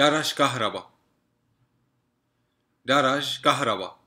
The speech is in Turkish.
Daraş Gahraba Daraş Gahraba